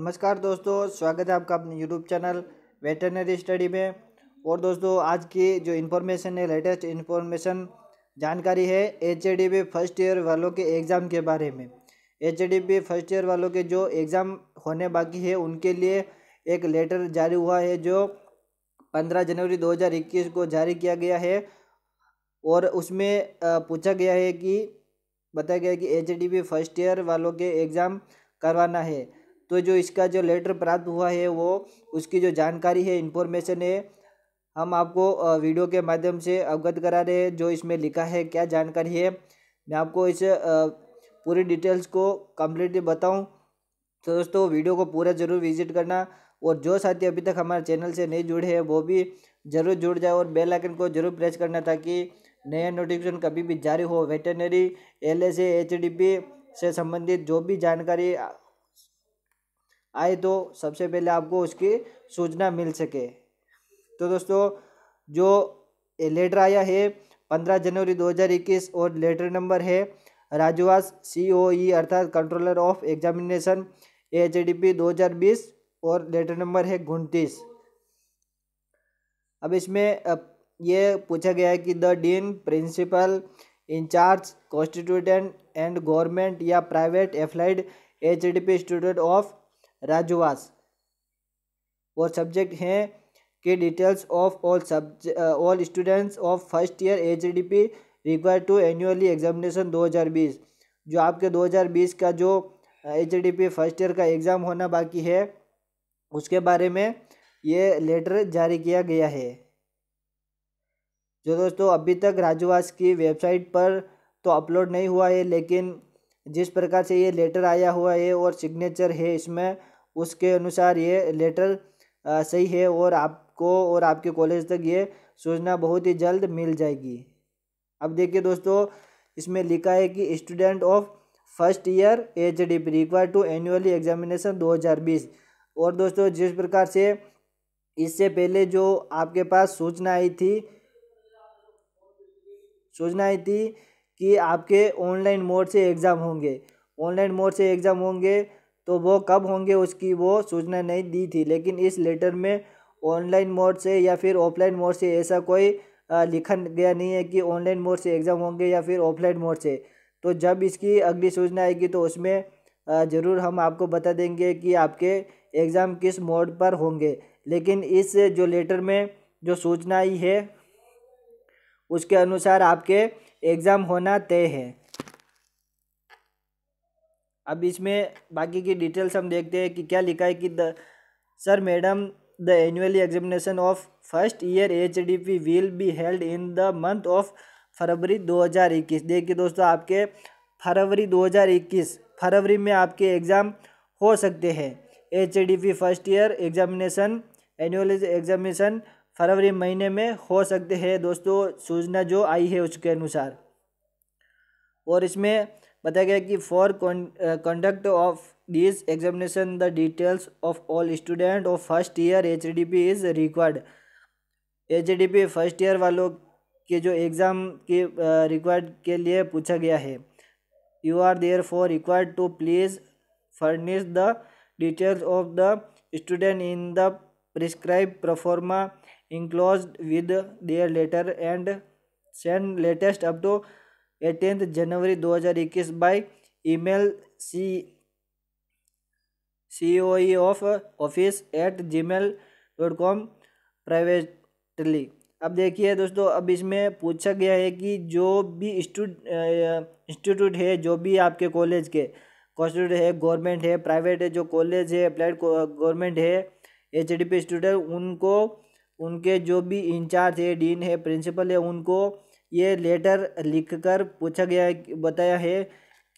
नमस्कार दोस्तों स्वागत है आपका अपने यूट्यूब चैनल वेटरनरी स्टडी में और दोस्तों आज की जो इन्फॉर्मेशन है लेटेस्ट इन्फॉर्मेशन जानकारी है एच ए फर्स्ट ईयर वालों के एग्ज़ाम के बारे में एच ए फर्स्ट ईयर वालों के जो एग्ज़ाम होने बाकी है उनके लिए एक लेटर जारी हुआ है जो पंद्रह जनवरी दो हज़ार इक्कीस को जारी किया गया है और उसमें पूछा गया है कि बताया गया है कि एच फर्स्ट ईयर वालों के एग्ज़ाम करवाना है तो जो इसका जो लेटर प्राप्त हुआ है वो उसकी जो जानकारी है इन्फॉर्मेशन है हम आपको वीडियो के माध्यम से अवगत करा रहे हैं जो इसमें लिखा है क्या जानकारी है मैं आपको इस पूरी डिटेल्स को कम्प्लीटली बताऊँ तो दोस्तों वीडियो को पूरा ज़रूर विजिट करना और जो साथी अभी तक हमारे चैनल से नहीं जुड़े हैं वो भी ज़रूर जुड़ जाए और बेल आइकन को ज़रूर प्रेस करना ताकि नया नोटिफिकेशन कभी भी जारी हो वेटनरी एल एस से संबंधित जो भी जानकारी आए तो सबसे पहले आपको उसकी सूचना मिल सके तो दोस्तों जो लेटर आया है पंद्रह जनवरी 2021 और लेटर नंबर है राजवास सी ओ ई अर्थात controller of examination H D P दो हज़ार बीस और लेटर नंबर है घुनतीस अब इसमें ये पूछा गया है कि the dean principal in-charge constituent and government या private affiliated H D P student of Rajuvas और सब्जेक्ट हैं के details of all subject all students of first year H D P require to annually examination 2020 जो आपके 2020 का जो H D P first year का exam होना बाकी है उसके बारे में ये लेटर जारी किया गया है जो दोस्तों अभी तक राजवास की वेबसाइट पर तो अपलोड नहीं हुआ है लेकिन जिस प्रकार से ये लेटर आया हुआ है और सिग्नेचर है इसमें उसके अनुसार ये लेटर सही है और आपको और आपके कॉलेज तक ये सूचना बहुत ही जल्द मिल जाएगी अब देखिए दोस्तों इसमें लिखा है कि student of first year H D P require to annually examination 2020 और दोस्तों जिस प्रकार से इससे पहले जो आपके पास सूचना आई थी सूचना आई थी कि आपके ऑनलाइन मोड से एग्ज़ाम होंगे ऑनलाइन मोड से एग्ज़ाम होंगे तो वो कब होंगे उसकी वो सूचना नहीं दी थी लेकिन इस लेटर में ऑनलाइन मोड से या फिर ऑफलाइन मोड से ऐसा कोई लिखा गया नहीं है कि ऑनलाइन मोड से एग्ज़ाम होंगे या फिर ऑफलाइन मोड से तो जब इसकी अगली सूचना आएगी तो उसमें ज़रूर हम आपको बता देंगे कि आपके एग्ज़ाम किस मोड पर होंगे लेकिन इस जो लेटर में जो सूचना आई है उसके अनुसार आपके एग्ज़ाम होना तय है अब इसमें बाकी की डिटेल्स हम देखते हैं कि क्या लिखा है कि the sir madam the annual examination of first year H D P will be held in the month of February 2021 देखिए दोस्तों आपके फरवरी 2021 फरवरी में आपके एग्ज़ाम हो सकते हैं H D P first year examination annual examination फरवरी महीने में हो सकते हैं दोस्तों सूचना जो आई है उसके अनुसार और इसमें बताया गया कि for conduct of this examination the details of all student of first year H D P is required H D P first year वालों के जो एग्ज़ाम के रिक्वायर्ड के लिए पूछा गया है you are therefore required to please furnish the details of the student in the prescribe proforma enclosed with their letter and send latest up to 18th January 2021 by email c coe of office at gmail dot com privately अब देखिए दोस्तों अब इसमें पूछा गया है कि जो भी इंस्टीट्यूट है जो भी आपके कॉलेज के कॉन्स्टिट्यूट है गवर्नमेंट है प्राइवेट है जो कॉलेज है अप्लाइड गवर्नमेंट है एच डी पी स्टूडेंट उनको उनके जो भी इंचार्ज है डीन है प्रिंसिपल है उनको ये लेटर लिखकर पूछा गया बताया है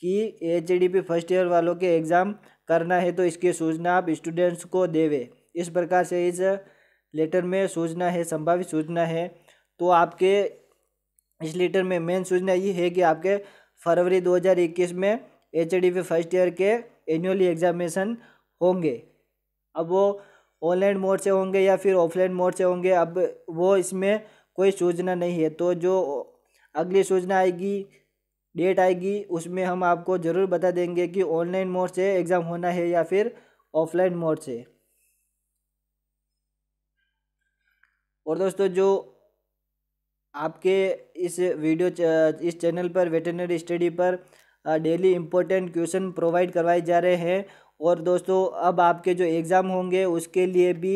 कि H D P first year वालों के एग्ज़ाम करना है तो इसकी सूचना आप स्टूडेंट्स को देवे इस प्रकार से इस लेटर में सूचना है संभावित सूचना है तो आपके इस लेटर में मेन सूचना ये है कि आपके फरवरी 2021 में H D P first year के एनुअली एग्ज़ामिनेशन होंगे अब वो ऑनलाइन मोड से होंगे या फिर ऑफलाइन मोड से होंगे अब वो इसमें कोई सूचना नहीं है तो जो अगली सूचना आएगी डेट आएगी उसमें हम आपको ज़रूर बता देंगे कि ऑनलाइन मोड से एग्ज़ाम होना है या फिर ऑफलाइन मोड से और दोस्तों जो आपके इस वीडियो इस चैनल पर वेटनरी स्टडी पर डेली इम्पोर्टेंट क्वेश्चन प्रोवाइड करवाए जा रहे हैं और दोस्तों अब आपके जो एग्ज़ाम होंगे उसके लिए भी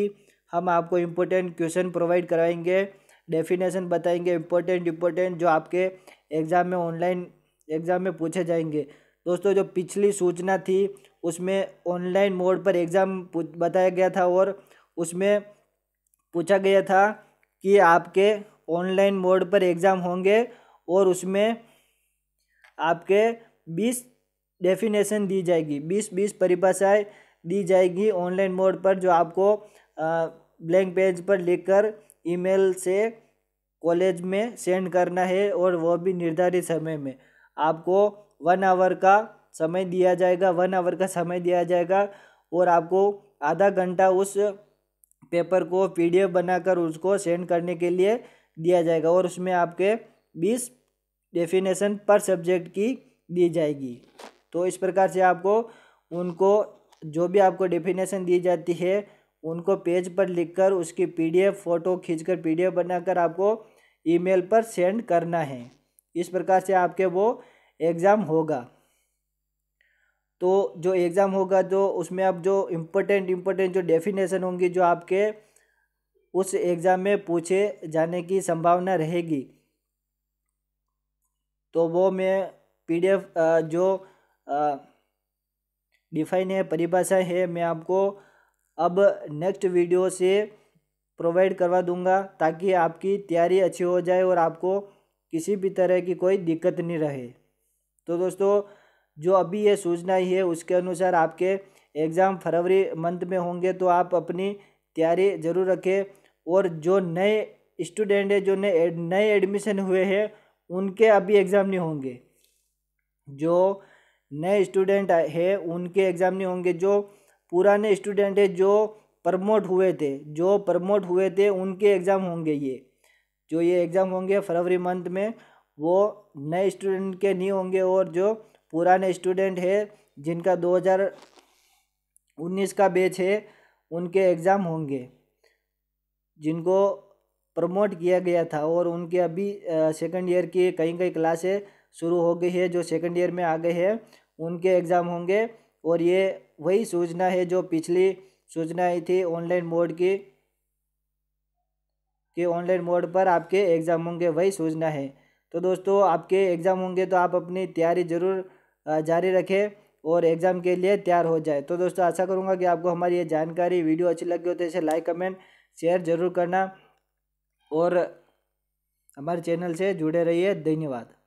हम आपको इम्पोर्टेंट क्वेश्चन प्रोवाइड कराएंगे डेफिनेशन बताएंगे इम्पोर्टेंट इम्पोर्टेंट जो आपके एग्ज़ाम में ऑनलाइन एग्ज़ाम में पूछे जाएंगे दोस्तों जो पिछली सूचना थी उसमें ऑनलाइन मोड पर एग्ज़ाम बताया गया था और उसमें पूछा गया था कि आपके ऑनलाइन मोड पर एग्ज़ाम होंगे और उसमें आपके बीस डेफिनेशन दी जाएगी बीस बीस परिभाषाएँ दी जाएगी ऑनलाइन मोड पर जो आपको ब्लैंक पेज पर लिखकर ईमेल से कॉलेज में सेंड करना है और वह भी निर्धारित समय में आपको वन आवर का समय दिया जाएगा वन आवर का समय दिया जाएगा और आपको आधा घंटा उस पेपर को पीडीएफ बनाकर उसको सेंड करने के लिए दिया जाएगा और उसमें आपके बीस डेफिनेशन पर सब्जेक्ट की दी जाएगी तो इस प्रकार से आपको उनको जो भी आपको डेफिनेशन दी जाती है उनको पेज पर लिखकर उसकी पीडीएफ फ़ोटो खींचकर पीडीएफ बनाकर आपको ईमेल पर सेंड करना है इस प्रकार से आपके वो एग्ज़ाम होगा तो जो एग्ज़ाम होगा तो उसमें आप जो इम्पोर्टेंट इम्पोर्टेंट जो डेफिनेशन होंगी जो आपके उस एग्ज़ाम में पूछे जाने की संभावना रहेगी तो वो मैं पीडीएफ जो डिफाइन है परिभाषा है मैं आपको अब नेक्स्ट वीडियो से प्रोवाइड करवा दूंगा ताकि आपकी तैयारी अच्छी हो जाए और आपको किसी भी तरह की कोई दिक्कत नहीं रहे तो दोस्तों जो अभी ये सूचना ही है उसके अनुसार आपके एग्ज़ाम फरवरी मंथ में होंगे तो आप अपनी तैयारी ज़रूर रखें और जो नए स्टूडेंट है जो नए नए एडमिशन हुए हैं उनके अभी एग्ज़ाम नहीं होंगे जो नए स्टूडेंट है उनके एग्ज़ाम नहीं होंगे जो पुराने स्टूडेंट है जो प्रमोट हुए थे जो प्रमोट हुए थे उनके एग्ज़ाम होंगे ये जो ये एग्ज़ाम होंगे फरवरी मंथ में वो नए स्टूडेंट के नहीं होंगे और जो पुराने स्टूडेंट है जिनका 2019 का बैच है उनके एग्ज़ाम होंगे जिनको प्रमोट किया गया था और उनके अभी सेकंड ईयर की कई कई क्लासें शुरू हो गई है जो सेकंड ईयर में आ गए हैं उनके एग्ज़ाम होंगे और ये वही सूचना है जो पिछली सूचना आई थी ऑनलाइन मोड की कि ऑनलाइन मोड पर आपके एग्ज़ाम होंगे वही सूचना है तो दोस्तों आपके एग्ज़ाम होंगे तो आप अपनी तैयारी ज़रूर जारी रखें और एग्ज़ाम के लिए तैयार हो जाए तो दोस्तों आशा करूँगा कि आपको हमारी ये जानकारी वीडियो अच्छी लगी हो तो इसे लाइक कमेंट शेयर ज़रूर करना और हमारे चैनल से जुड़े रहिए धन्यवाद